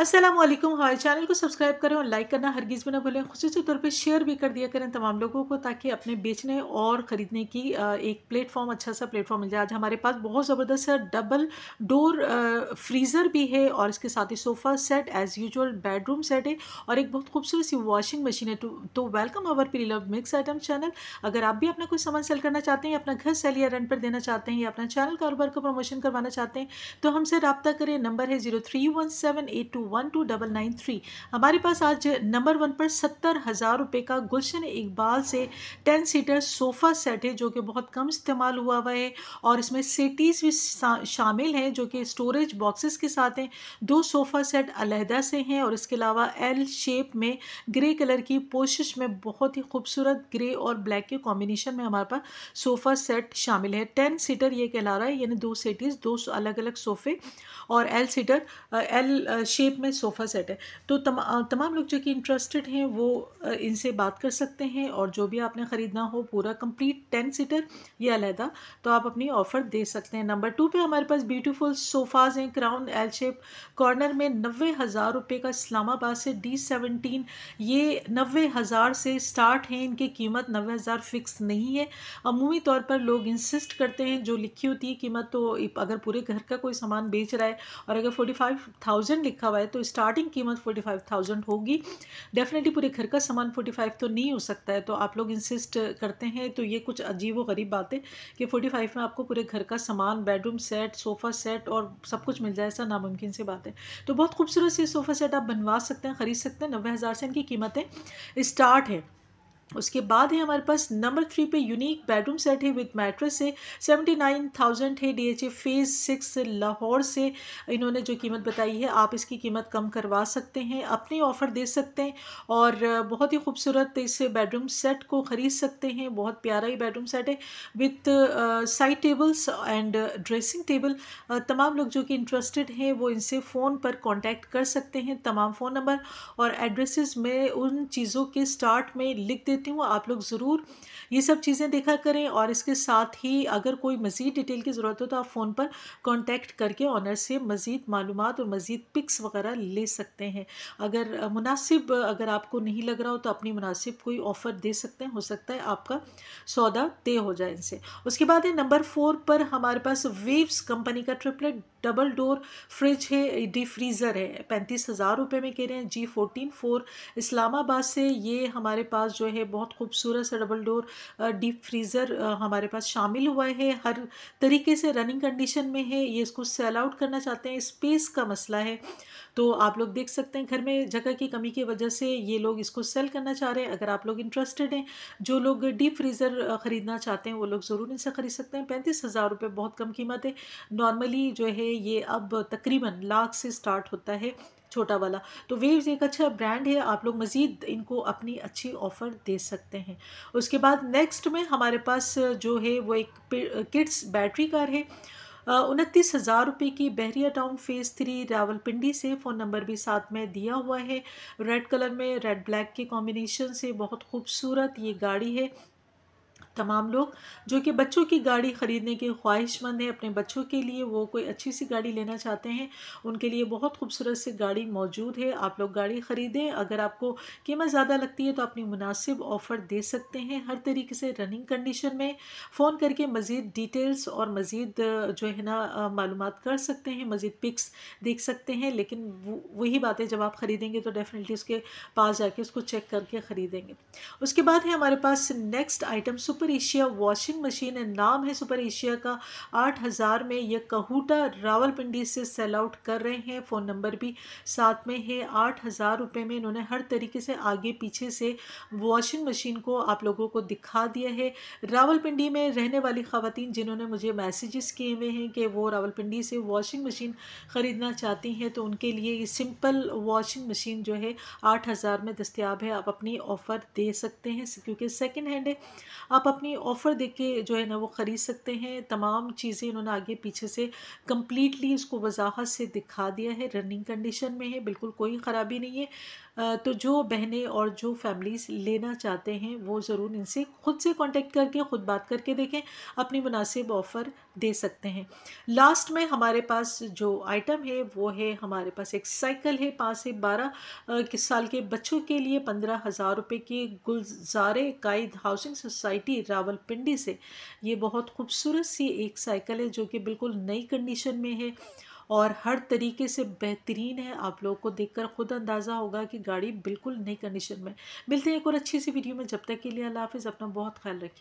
असलम हमारे चैनल को सब्सक्राइब करें और लाइक करना हरगिज़ भी ना भूलें खसूस तौर पर शेयर भी कर दिया करें तमाम लोगों को ताकि अपने बेचने और ख़रीदने की एक प्लेटफॉर्म अच्छा सा प्लेटफॉर्म मिल जाए आज हमारे पास बहुत ज़बरदस्त है डबल डोर फ्रीज़र भी है और इसके साथ ही sofa set as usual bedroom set है और एक बहुत खूबसूरत सी वॉशिंग मशीन है तो welcome our P love mix item channel अगर आप भी अपना कोई सामान सेल करना चाहते हैं अपना घर सेल या रेंट पर देना चाहते हैं या अपना चैनल कारोबार को प्रमोशन करवाना चाहते हैं तो हमसे रबता करें नंबर है zero three one seven eight two one two double nine three हमारे पास आज नंबर वन पर सत्तर हज़ार रुपये का गुलशन इकबाल से टेन सीटर सोफ़ा सेट है जो कि बहुत कम इस्तेमाल हुआ हुआ है और इसमें सेटीज़ भी शामिल हैं जो कि स्टोरेज बॉक्सेस के साथ हैं दो सोफ़ा सेट अलहदा से हैं और इसके अलावा एल शेप में ग्रे कलर की पोशिश में बहुत ही खूबसूरत ग्रे और ब्लैक के कॉम्बिनेशन में हमारे पास सोफ़ा सेट शामिल है टेन सीटर ये कहला रहा है यानी दो सेटीज़ दो अलग अलग सोफ़े और L seater L shape shape में सोफ़ा सेट है तो तमा, तमाम लोग जो कि इंटरेस्टेड हैं वो इनसे बात कर सकते हैं और जो भी आपने ख़रीदना हो पूरा कंप्लीट टेन सीटर या अलहदा तो आप अपनी ऑफ़र दे सकते हैं नंबर टू पे हमारे पास ब्यूटीफुल सोफ़ाज़ हैं क्राउन एल शेप कॉर्नर में नबे हज़ार रुपये का इस्लामाबाद से डी सेवनटीन ये नबे हज़ार से स्टार्ट हैं इनकी कीमत नबे हज़ार फिक्स नहीं है अमूमी तौर पर लोग इंसिस्ट करते हैं जो लिखी होती है कीमत तो अगर पूरे घर का कोई सामान बेच रहा है और अगर फोर्टी फाइव थाउजेंड लिखा हुआ है तो स्टार्टिंग कीमत फोर्टी फाइव थाउजेंड होगी डेफिनेटली पूरे घर का सामान फोर्टी फाइव तो नहीं हो सकता है तो आप लोग इंसिस्ट करते हैं तो ये कुछ अजीब व गरीब बातें कि फोर्टी फाइव में आपको पूरे घर का सामान बेडरूम सेट सोफ़ा सेट और सब कुछ मिल जाए ऐसा नामुमकिन सी बात है तो बहुत खूबसूरत से सोफ़ा सेट आप बनवा सकते हैं ख़रीद सकते हैं नब्बे हज़ार से इनकी कीमतें स्टार्ट है उसके बाद है हमारे पास नंबर थ्री पे यूनिक बेडरूम सेट है विद मैट्रेस है सेवेंटी नाइन थाउजेंड है D H A phase six Lahore से इन्होंने जो कीमत बताई है आप इसकी कीमत कम करवा सकते हैं अपनी ऑफ़र दे सकते हैं और बहुत ही खूबसूरत इस बेडरूम सेट को ख़रीद सकते हैं बहुत प्यारा ही बेडरूम सेट है with side tables and dressing table तमाम लोग जो कि इंटरेस्टेड हैं वो इनसे फ़ोन पर कॉन्टैक्ट कर सकते हैं तमाम फ़ोन नंबर और एड्रेस में उन चीज़ों के स्टार्ट में लिख दे देती हूँ आप लोग ज़रूर ये सब चीज़ें देखा करें और इसके साथ ही अगर कोई मज़ीद डिटेल की ज़रूरत हो तो आप फ़ोन पर कॉन्टैक्ट करके ऑनर से मज़ीद मालूम और मज़ीद पिक्स वगैरह ले सकते हैं अगर मुनासिब अगर आपको नहीं लग रहा हो तो अपनी मुनासिब कोई ऑफ़र दे सकते हैं हो सकता है आपका सौदा तय हो जाए इनसे उसके बाद है नंबर फोर पर हमारे पास वेव्स कंपनी का ट्रिपलेट डबल डोर फ्रिज है डी फ्रीज़र है पैंतीस हज़ार रुपये में कह रहे हैं जी फोर्टीन फोर इस्लामाबाद से ये हमारे पास जो है बहुत खूबसूरत सा डबल डोर डीप फ्रीज़र हमारे पास शामिल हुआ है हर तरीके से रनिंग कंडीशन में है ये इसको सेल आउट करना चाहते हैं स्पेस का मसला है तो आप लोग देख सकते हैं घर में जगह की कमी की वजह से ये लोग इसको सेल करना चाह रहे हैं अगर आप लोग इंटरेस्टेड हैं जो लोग डीप फ्रीज़र ख़रीदना चाहते हैं वो लोग ज़रूर इनसे ख़रीद सकते हैं पैंतीस हज़ार रुपये बहुत कम कीमत है नॉर्मली जो है ये अब तकरीबन लाख से स्टार्ट होता है छोटा वाला तो वेव्स एक अच्छा ब्रांड है आप लोग मज़ीद इनको अपनी अच्छी ऑफ़र दे सकते हैं उसके बाद नेक्स्ट में हमारे पास जो है वो एक किड्स बैटरी कार है उनतीस हज़ार रुपये की Bahria town phase three Rawalpindi से फ़ोन नंबर भी साथ में दिया हुआ है रेड कलर में रेड ब्लैक के कॉम्बिनेशन से बहुत खूबसूरत ये गाड़ी है तमाम लोग जो कि बच्चों की गाड़ी ख़रीदने के ख्वाहिशमंद हैं अपने बच्चों के लिए वो कोई अच्छी सी गाड़ी लेना चाहते हैं उनके लिए बहुत खूबसूरत सी गाड़ी मौजूद है आप लोग गाड़ी ख़रीदें अगर आपको कीमत ज़्यादा लगती है तो अपनी मुनासिब ऑफ़र दे सकते हैं हर तरीके से रनिंग कंडीशन में फ़ोन करके मज़ीद डिटेल्स और मज़ीद जो है ना मालूम कर सकते हैं मज़ीद पिक्स देख सकते हैं लेकिन वही बातें जब आप ख़रीदेंगे तो डेफिनेटली उसके पास जाके उसको चेक करके ख़रीदेंगे उसके बाद है हमारे पास next item super super Asia washing machine है नाम है सुपर एशिया का आठ हज़ार में ये कहूटा रावलपिंडी से सेल आउट कर रहे हैं फ़ोन नंबर भी साथ में है आठ हज़ार रुपये में इन्होंने हर तरीके से आगे पीछे से वॉशिंग मशीन को आप लोगों को दिखा दिया है रावलपिंडी में रहने वाली खातन जिन्होंने मुझे मैसेजेस किए हुए हैं कि वो रावलपिंडी से वॉशिंग मशीन ख़रीदना चाहती हैं तो उनके लिए ये सिंपल वॉशिंग मशीन जो है आठ हज़ार में दस्तियाब है आप अपनी ऑफ़र दे सकते हैं क्योंकि सेकेंड हैंड है आप अपने अपनी ऑफ़र देख के जो है ना वो ख़रीद सकते हैं तमाम चीज़ें इन्होंने आगे पीछे से कम्प्लीटली इसको वजाहत से दिखा दिया है रनिंग कंडीशन में है बिल्कुल कोई ख़राबी नहीं है तो जो बहनें और जो फैमिलीज़ लेना चाहते हैं वो ज़रूर इनसे खुद से कांटेक्ट करके ख़ुद बात करके देखें अपनी मुनासिब ऑफ़र दे सकते हैं लास्ट में हमारे पास जो आइटम है वो है हमारे पास एक साइकिल है पाँच से बारह साल के बच्चों के लिए पंद्रह हज़ार रुपये की गुलजारे कायद हाउसिंग सोसाइटी रावलपिंडी से ये बहुत खूबसूरत सी एक साइकिल है जो कि बिल्कुल नई कंडीशन में है और हर तरीके से बेहतरीन है आप लोगों को देखकर खुद अंदाज़ा होगा कि गाड़ी बिल्कुल नई कंडीशन में मिलते हैं एक और अच्छी सी वीडियो में जब तक के लिए अल्लाह हाफिज़ अपना बहुत ख्याल रखें